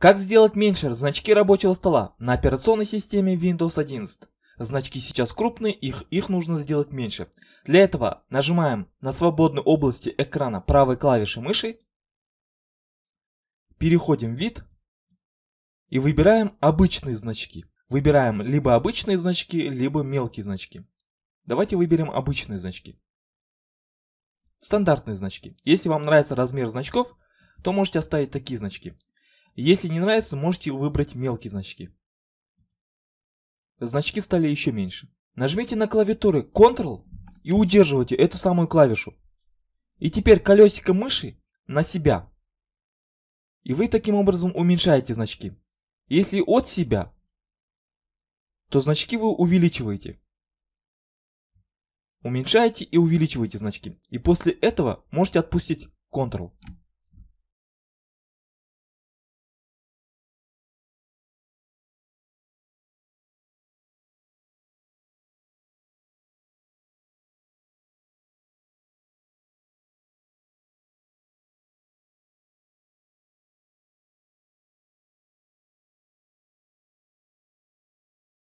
Как сделать меньше значки рабочего стола на операционной системе Windows 11? Значки сейчас крупные, их, их нужно сделать меньше. Для этого нажимаем на свободной области экрана правой клавишей мыши, переходим в вид и выбираем обычные значки. Выбираем либо обычные значки, либо мелкие значки. Давайте выберем обычные значки. Стандартные значки. Если вам нравится размер значков, то можете оставить такие значки. Если не нравится, можете выбрать мелкие значки. Значки стали еще меньше. Нажмите на клавиатуры Ctrl и удерживайте эту самую клавишу. И теперь колесико мыши на себя. И вы таким образом уменьшаете значки. Если от себя, то значки вы увеличиваете. Уменьшаете и увеличиваете значки. И после этого можете отпустить Ctrl.